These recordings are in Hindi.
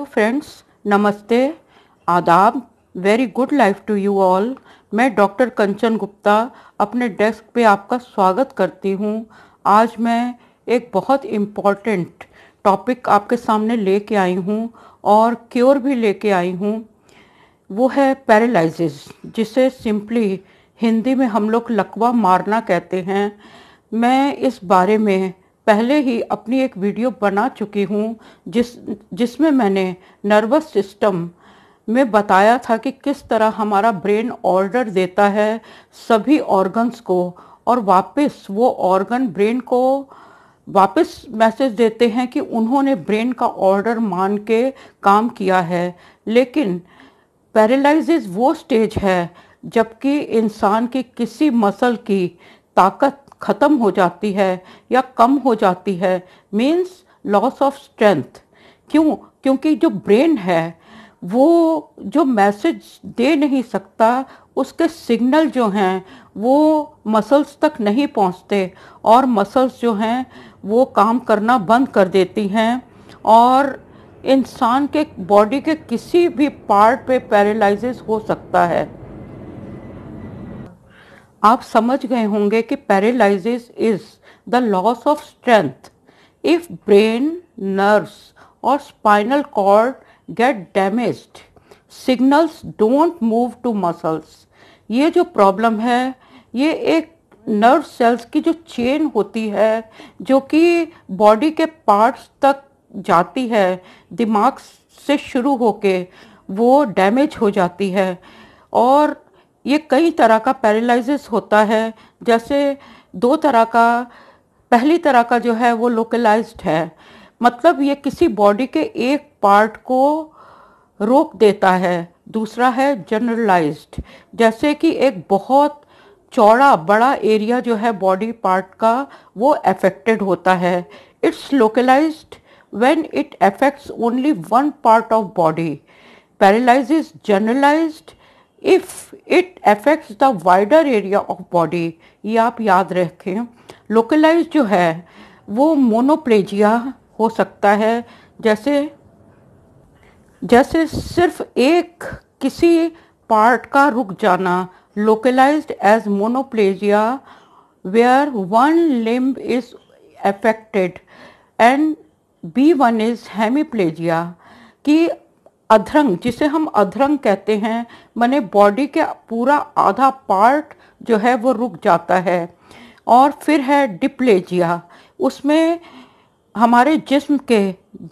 हेलो फ्रेंड्स नमस्ते आदाब very good life to you all मैं डॉक्टर कंचन गुप्ता अपने डेस्क पे आपका स्वागत करती हूँ आज मैं एक बहुत इम्पॉर्टेंट टॉपिक आपके सामने लेके आई हूँ और क्योर भी लेके आई हूँ वो है पैरालिसिस जिसे सिंपली हिंदी में हम लोग लकवा मारना कहते हैं मैं इस बारे में पहले ही अपनी एक वीडियो बना चुकी हूँ जिस जिसमें मैंने नर्वस सिस्टम में बताया था कि किस तरह हमारा ब्रेन ऑर्डर देता है सभी ऑर्गन्स को और वापस वो ऑर्गन ब्रेन को वापस मैसेज देते हैं कि उन्होंने ब्रेन का ऑर्डर मान के काम किया है लेकिन पैरालिसिस वो स्टेज है जबकि इंसान की किसी मसल की ताकत ख़त्म हो जाती है या कम हो जाती है मीन्स लॉस ऑफ स्ट्रेंथ क्यों क्योंकि जो ब्रेन है वो जो मैसेज दे नहीं सकता उसके सिग्नल जो हैं वो मसल्स तक नहीं पहुंचते और मसल्स जो हैं वो काम करना बंद कर देती हैं और इंसान के बॉडी के किसी भी पार्ट पे पैरालिस हो सकता है आप समझ गए होंगे कि paralysis is the loss of strength if brain nerves और spinal cord get damaged signals don't move to muscles ये जो प्रॉब्लम है ये एक नर्व सेल्स की जो चेन होती है जो कि बॉडी के पार्ट्स तक जाती है दिमाग से शुरू होके वो डैमेज हो जाती है और ये कई तरह का पैरालिसिस होता है जैसे दो तरह का पहली तरह का जो है वो लोकलाइज्ड है मतलब ये किसी बॉडी के एक पार्ट को रोक देता है दूसरा है जनरलाइज्ड जैसे कि एक बहुत चौड़ा बड़ा एरिया जो है बॉडी पार्ट का वो अफेक्टेड होता है it's localised when it affects only one part of body paralysis generalised if it affects the wider area of body ये आप याद रखें लोकलाइज जो है वो मोनोप्लेजिया हो सकता है जैसे जैसे सिर्फ एक किसी पार्ट का रुक जाना localised as monoplegia where one limb is affected and b one is hemiplegia कि अधरंग जिसे हम अधरंग कहते हैं माने बॉडी के पूरा आधा पार्ट जो है वो रुक जाता है और फिर है डिप्लेजिया उसमें हमारे जिस्म के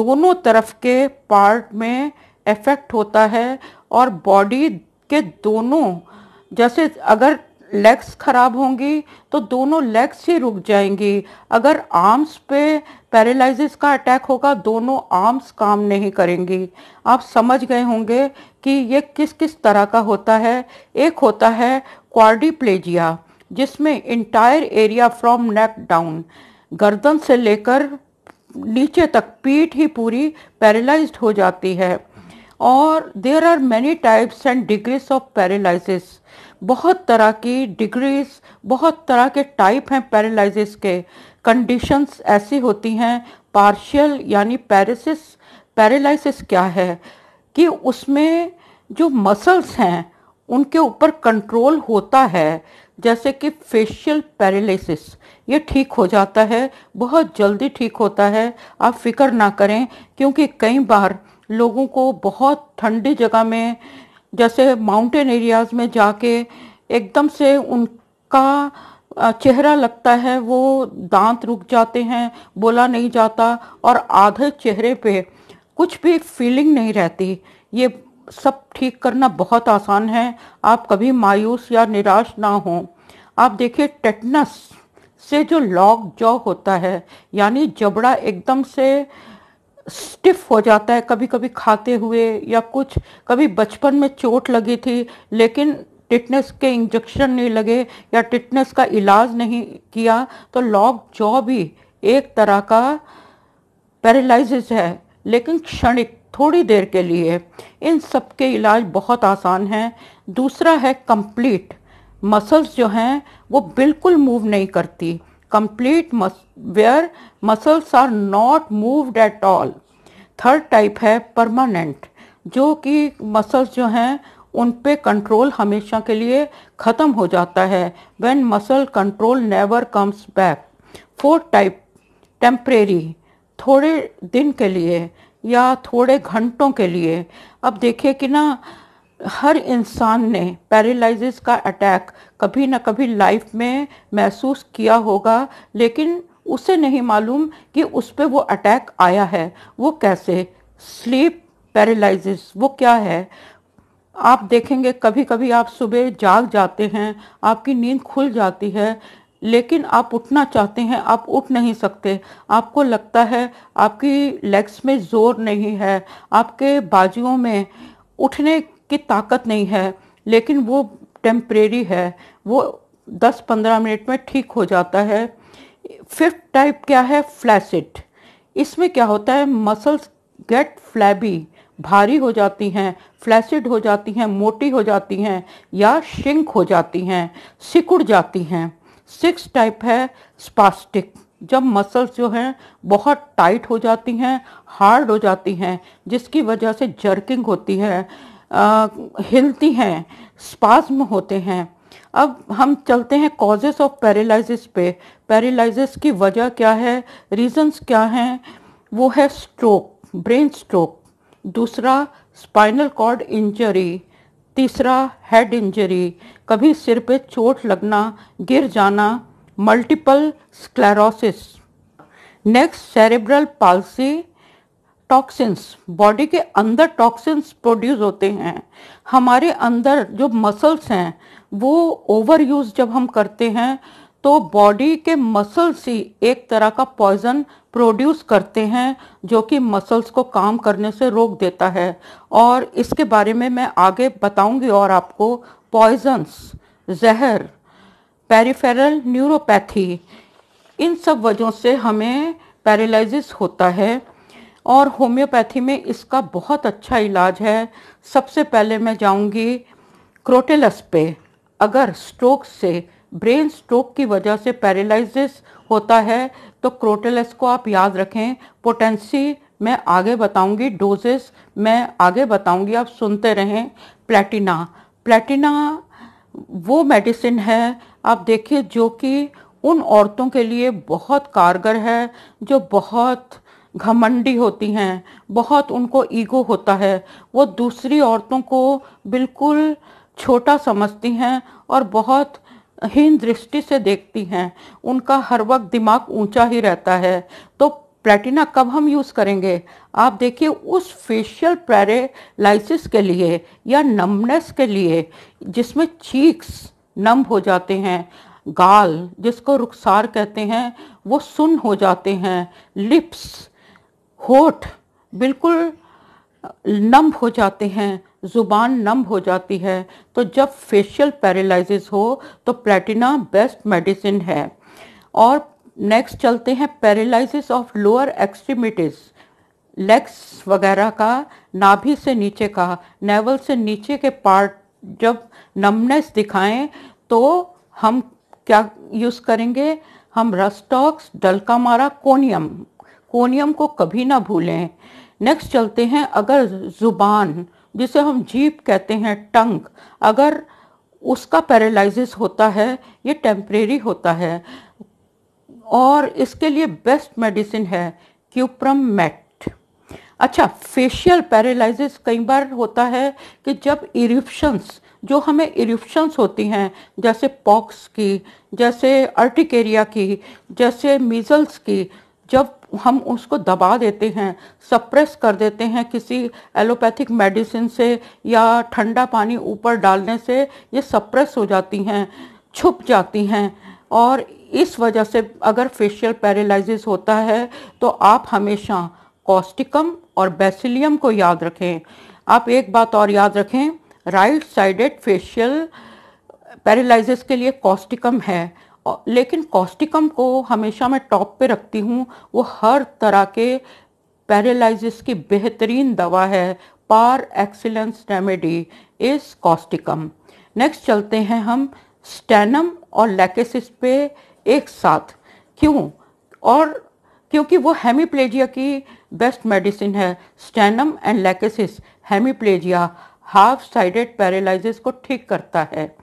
दोनों तरफ के पार्ट में इफेक्ट होता है और बॉडी के दोनों जैसे अगर लेग्स ख़राब होंगी तो दोनों लेग्स ही रुक जाएंगी अगर आर्म्स पे पैरालिसिस का अटैक होगा दोनों आर्म्स काम नहीं करेंगी आप समझ गए होंगे कि ये किस किस तरह का होता है एक होता है क्वारिप्लेजिया जिसमें entire area from neck down गर्दन से लेकर नीचे तक पीठ ही पूरी पैरालाइज हो जाती है और there are many types and degrees of paralysis बहुत तरह की डिग्रीज बहुत तरह के टाइप हैं पैरालिस के कंडीशंस ऐसी होती हैं पार्शियल यानी पैरिसिस पैरालिसिस क्या है कि उसमें जो मसल्स हैं उनके ऊपर कंट्रोल होता है जैसे कि फेशियल पैरालिसिस ये ठीक हो जाता है बहुत जल्दी ठीक होता है आप फिक्र ना करें क्योंकि कई बार लोगों को बहुत ठंडी जगह में जैसे माउंटेन एरियाज़ में जाके एकदम से उनका चेहरा लगता है वो दांत रुक जाते हैं बोला नहीं जाता और आधे चेहरे पे कुछ भी फीलिंग नहीं रहती ये सब ठीक करना बहुत आसान है आप कभी मायूस या निराश ना हो आप देखिए टेटनस से जो लॉक जॉ होता है यानी जबड़ा एकदम से स्टिफ हो जाता है कभी कभी खाते हुए या कुछ कभी बचपन में चोट लगी थी लेकिन टिटनेस के इंजेक्शन नहीं लगे या टिटनेस का इलाज नहीं किया तो लॉक जॉ भी एक तरह का पैरालिसिस है लेकिन क्षणिक थोड़ी देर के लिए इन सब के इलाज बहुत आसान हैं दूसरा है कंप्लीट मसल्स जो हैं वो बिल्कुल मूव नहीं करती complete where muscles are not moved at all third type है परमानेंट जो कि मसल्स जो हैं उन पे कंट्रोल हमेशा के लिए ख़त्म हो जाता है when muscle control never comes back fourth type temporary थोड़े दिन के लिए या थोड़े घंटों के लिए अब देखिए कि ना हर इंसान ने पैरालिसिस का अटैक कभी ना कभी लाइफ में महसूस किया होगा लेकिन उसे नहीं मालूम कि उस पर वो अटैक आया है वो कैसे स्लीप पैरालिसिस वो क्या है आप देखेंगे कभी कभी आप सुबह जाग जाते हैं आपकी नींद खुल जाती है लेकिन आप उठना चाहते हैं आप उठ नहीं सकते आपको लगता है आपकी लेग्स में ज़ोर नहीं है आपके बाजुओं में उठने की ताकत नहीं है लेकिन वो टेम्प्रेरी है वो 10-15 मिनट में ठीक हो जाता है फिफ्थ टाइप क्या है फ्लैसिड इसमें क्या होता है मसल्स गेट फ्लैबी भारी हो जाती हैं फ्लैसिड हो जाती हैं मोटी हो जाती हैं या शिंक हो जाती हैं सिकुड़ जाती हैं सिक्स टाइप है स्पास्टिक जब मसल्स जो हैं बहुत टाइट हो जाती हैं हार्ड हो जाती हैं जिसकी वजह से जर्किंग होती है आ, हिलती हैं स्पाज्म होते हैं अब हम चलते हैं कॉजेस ऑफ पैरालिसिस पे पैरालिसिस की वजह क्या है रीजंस क्या हैं वो है स्ट्रोक ब्रेन स्ट्रोक दूसरा स्पाइनल कॉर्ड इंजरी तीसरा हेड इंजरी कभी सिर पे चोट लगना गिर जाना multiple sclerosis next cerebral palsy toxins body के अंदर टॉक्सिन्स प्रोड्यूस होते हैं हमारे अंदर जो मसल्स हैं वो ओवर यूज़ जब हम करते हैं तो बॉडी के मसल्स ही एक तरह का पॉइजन प्रोड्यूस करते हैं जो कि मसल्स को काम करने से रोक देता है और इसके बारे में मैं आगे बताऊंगी और आपको पॉइजन्स जहर पेरिफेरल न्यूरोपैथी इन सब वजहों से हमें पैरालिसिस होता है और होम्योपैथी में इसका बहुत अच्छा इलाज है सबसे पहले मैं जाऊंगी क्रोटेलस पे अगर स्ट्रोक से ब्रेन स्ट्रोक की वजह से पैरालिसिस होता है तो क्रोटेलस को आप याद रखें पोटेंसी मैं आगे बताऊंगी डोजेस मैं आगे बताऊंगी आप सुनते रहें प्लेटिना प्लेटिना वो मेडिसिन है आप देखिए जो कि उन औरतों के लिए बहुत कारगर है जो बहुत घमंडी होती हैं बहुत उनको ईगो होता है वो दूसरी औरतों को बिल्कुल छोटा समझती हैं और बहुत हीन दृष्टि से देखती हैं उनका हर वक्त दिमाग ऊंचा ही रहता है तो प्लेटिना कब हम यूज़ करेंगे आप देखिए उस फेशियल पैरेलाइसिस के लिए या नमनेस के लिए जिसमें चीक्स नम हो जाते हैं गाल जिसको रुखसार कहते हैं वो सुन हो जाते हैं लिप्स होठ बिल्कुल नम हो जाते हैं ज़ुबान नम हो जाती है तो जब फेशियल पैरालिसिस हो तो प्लेटिना बेस्ट मेडिसिन है और नेक्स्ट चलते हैं paralysis of lower extremities legs वगैरह का नाभि से नीचे का नेवल से नीचे के पार्ट जब नमनेस दिखाएं तो हम क्या यूज़ करेंगे हम रस्टॉक्स डलकामारा कोनियम कोनियम को कभी ना भूलें नेक्स्ट चलते हैं अगर ज़ुबान जिसे हम जीप कहते हैं टंग अगर उसका पैरालिसिस होता है ये टेम्परेरी होता है और इसके लिए बेस्ट मेडिसिन है क्यूप्रम मेट अच्छा फेशियल पैरालिसिस कई बार होता है कि जब इरिप्शंस जो हमें इरिप्शंस होती हैं जैसे पॉक्स की जैसे अर्टिकेरिया की जैसे मीजल्स की जब हम उसको दबा देते हैं सप्रेस कर देते हैं किसी एलोपैथिक मेडिसिन से या ठंडा पानी ऊपर डालने से ये सप्रेस हो जाती हैं छुप जाती हैं और इस वजह से अगर फेशियल पैरालिसिस होता है तो आप हमेशा कॉस्टिकम और बेसिलियम को याद रखें आप एक बात और याद रखें राइट साइडेड फेशियल पैरालिसिस के लिए कॉस्टिकम है लेकिन कॉस्टिकम को हमेशा मैं टॉप पे रखती हूँ वो हर तरह के पैरालिसिस की बेहतरीन दवा है पार एक्सीलेंस रेमेडी इस कॉस्टिकम नेक्स्ट चलते हैं हम स्टैनम और लैकेसिस पे एक साथ क्यों और क्योंकि वो हेमीप्लेजिया की बेस्ट मेडिसिन है stannum and lachesis hemiplegia half sided paralysis को ठीक करता है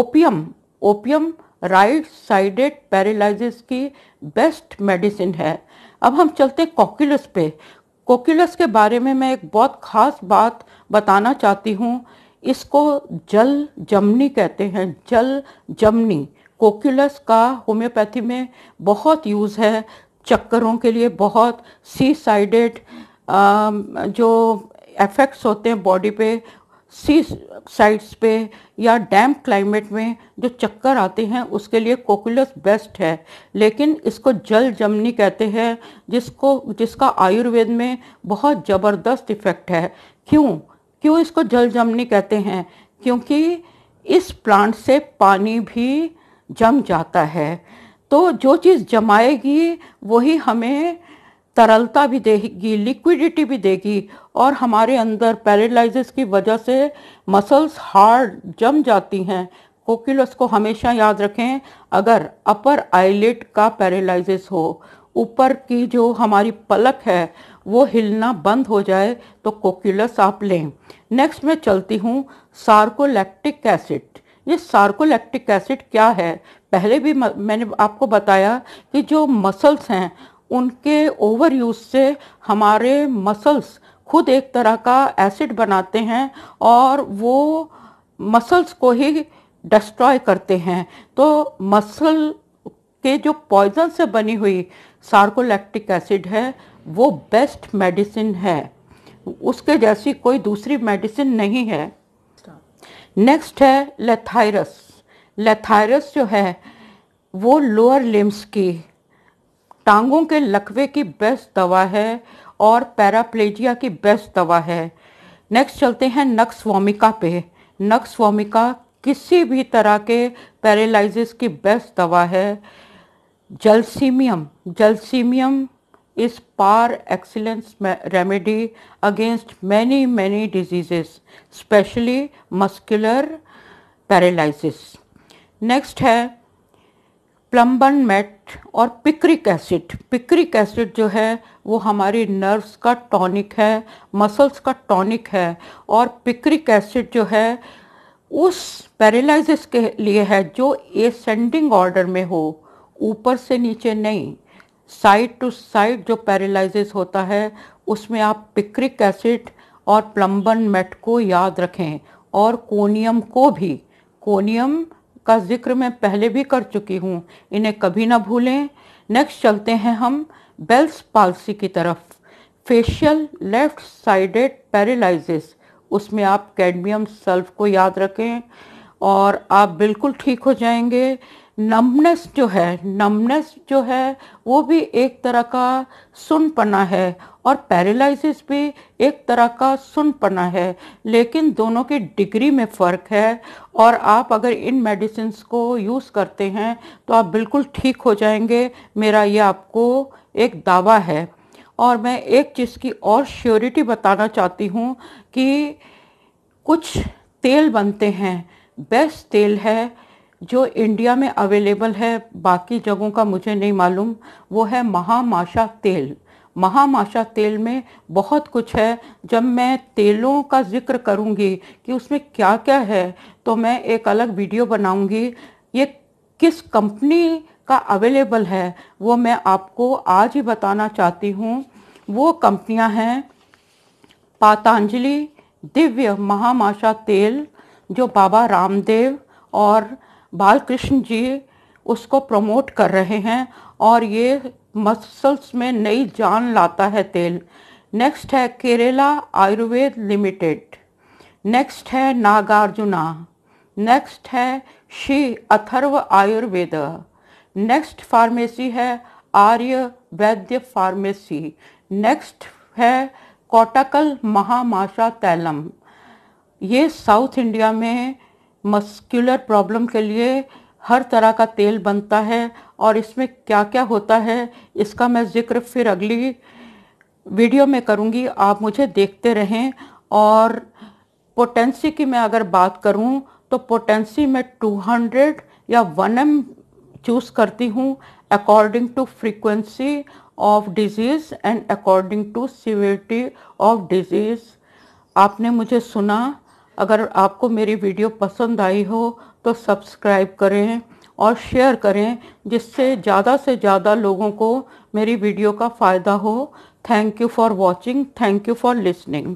opium opium right sided paralysis की बेस्ट मेडिसिन है अब हम चलते कोकुलस पे कोक्यूलस के बारे में मैं एक बहुत ख़ास बात बताना चाहती हूँ इसको जल जमनी कहते हैं जल जमनी कोक्यूलस का होम्योपैथी में बहुत यूज़ है चक्करों के लिए बहुत सी साइडेड जो इफ़ेक्ट्स होते हैं बॉडी पे सी साइड्स पे या डैम्प क्लाइमेट में जो चक्कर आते हैं उसके लिए कोकुलस बेस्ट है लेकिन इसको जल जमनी कहते हैं जिसको जिसका आयुर्वेद में बहुत ज़बरदस्त इफ़ेक्ट है क्यों क्यों इसको जल जमनी कहते हैं क्योंकि इस प्लांट से पानी भी जम जाता है तो जो चीज़ जमाएगी वही हमें तरलता भी देगी लिक्विडिटी भी देगी और हमारे अंदर पैरालाइजिस की वजह से मसल्स हार्ड जम जाती हैं कोकिलस को हमेशा याद रखें अगर अपर आईलेट का पैरालाइजिस हो ऊपर की जो हमारी पलक है वो हिलना बंद हो जाए तो कोक्यूलस आप लें नेक्स्ट मैं चलती हूँ सार्कोलैक्टिक एसिड ये सार्कोलैक्टिक एसिड क्या है पहले भी मैंने आपको बताया कि जो मसल्स हैं उनके ओवर यूज से हमारे मसल्स खुद एक तरह का एसिड बनाते हैं और वो मसल्स को ही डिस्ट्रॉय करते हैं तो मसल के जो पॉइजन से बनी हुई सार्कोलैक्टिक एसिड है वो बेस्ट मेडिसिन है उसके जैसी कोई दूसरी मेडिसिन नहीं है नेक्स्ट है लेथायरस लेथायरस जो है वो लोअर लिम्स की टांगों के लकवे की बेस्ट दवा है और पैराप्लेजिया की बेस्ट दवा है नेक्स्ट चलते हैं नक्स वॉमिका पे नक्स वॉमिका किसी भी तरह के पैरालिस की बेस्ट दवा है gelsemium gelsemium is par excellence remedy against many many diseases specially muscular paralysis next है प्लम्बन मेट और पिक्रिक एसिड पिक्रिक एसिड जो है वो हमारी नर्व्स का टॉनिक है मसल्स का टॉनिक है और पिक्रिक एसिड जो है उस पैरालिसिस के लिए है जो एसेंडिंग ऑर्डर में हो ऊपर से नीचे नहीं साइड टू साइड जो पैरालिसिस होता है उसमें आप पिक्रिक एसिड और प्लम्बन मेट को याद रखें और कोनियम को भी कोनियम का जिक्र मैं पहले भी कर चुकी हूँ इन्हें कभी ना भूलें नेक्स्ट चलते हैं हम बेल्स पालसी की तरफ फेशियल लेफ्ट साइडेड पैरालाइजिस उसमें आप कैडमियम सल्फ को याद रखें और आप बिल्कुल ठीक हो जाएंगे नमनेस जो है नमनेस जो है वो भी एक तरह का सुनपना है और पैरालिसिस भी एक तरह का सुनपना है लेकिन दोनों की डिग्री में फ़र्क है और आप अगर इन मेडिसिन को यूज़ करते हैं तो आप बिल्कुल ठीक हो जाएंगे मेरा ये आपको एक दावा है और मैं एक चीज़ की और श्योरिटी बताना चाहती हूँ कि कुछ तेल बनते हैं बेस्ट तेल है जो इंडिया में अवेलेबल है बाकी जगहों का मुझे नहीं मालूम वो है महामाशा तेल महामाशा तेल में बहुत कुछ है जब मैं तेलों का जिक्र करूंगी कि उसमें क्या क्या है तो मैं एक अलग वीडियो बनाऊंगी ये किस कंपनी का अवेलेबल है वो मैं आपको आज ही बताना चाहती हूँ वो कंपनियाँ हैं पातंजलि दिव्य महामाशा तेल जो बाबा रामदेव और बाल कृष्ण जी उसको प्रमोट कर रहे हैं और ये मसल्स में नई जान लाता है तेल नेक्स्ट है केरला आयुर्वेद लिमिटेड नेक्स्ट है नागार्जुना नेक्स्ट है श्री अथर्व आयुर्वेद नेक्स्ट फार्मेसी है आर्य वैद्य फार्मेसी नेक्स्ट है कोटकल महामाशा तैलम ये साउथ इंडिया में मस्कुलर प्रॉब्लम के लिए हर तरह का तेल बनता है और इसमें क्या क्या होता है इसका मैं ज़िक्र फिर अगली वीडियो में करूँगी आप मुझे देखते रहें और पोटेंसी की मैं अगर बात करूँ तो पोटेंसी में 200 या 1 एम चूज़ करती हूँ according to frequency of disease and according to severity of disease आपने मुझे सुना अगर आपको मेरी वीडियो पसंद आई हो तो सब्सक्राइब करें और शेयर करें जिससे ज़्यादा से ज़्यादा लोगों को मेरी वीडियो का फ़ायदा हो thank you for watching thank you for listening